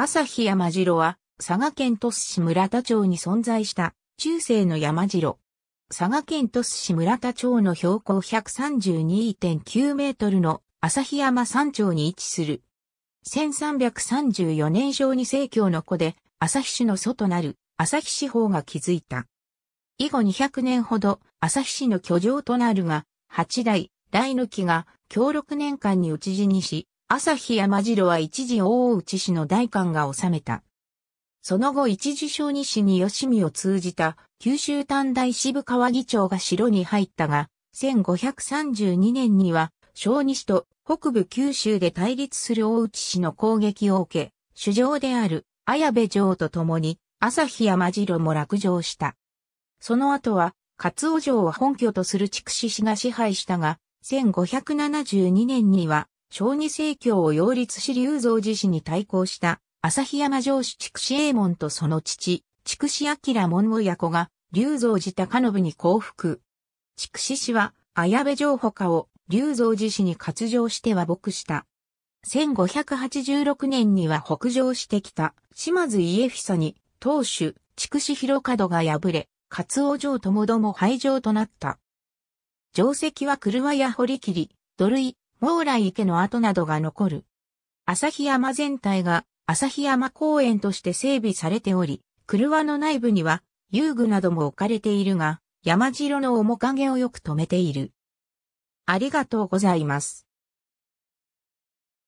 朝日山城は、佐賀県鳥栖市村田町に存在した中世の山城。佐賀県鳥栖市村田町の標高132.9メートルの旭山山頂に位置する。1334年上に世紀の子で、旭市の祖となる旭市法が築いた。以後200年ほど旭市の居城となるが、八代、大の木が協6年間に討ち死にし、朝日山城は一時大内氏の代官が治めた。その後一時小二氏に吉見を通じた九州短大支部川議長が城に入ったが、1532年には小二と北部九州で対立する大内氏の攻撃を受け、主将である綾部城と共に朝日山城も落城した。その後は、勝尾城を本拠とする筑紫氏が支配したが、1572年には小児政教を擁立し龍造寺氏に対抗した、旭山城主筑紫衛門とその父、筑紫明門親子が、龍造寺高信に降伏。筑紫氏は、綾部城他を、龍造寺氏に割上して和睦した。1586年には北上してきた、島津家久に、当主、筑紫広門が敗れ、勝尾城ともども廃城となった。城跡はや掘堀切、土塁、毛来池の跡などが残る。旭山全体が旭山公園として整備されており、車の内部には遊具なども置かれているが、山城の面影をよく止めている。ありがとうございます。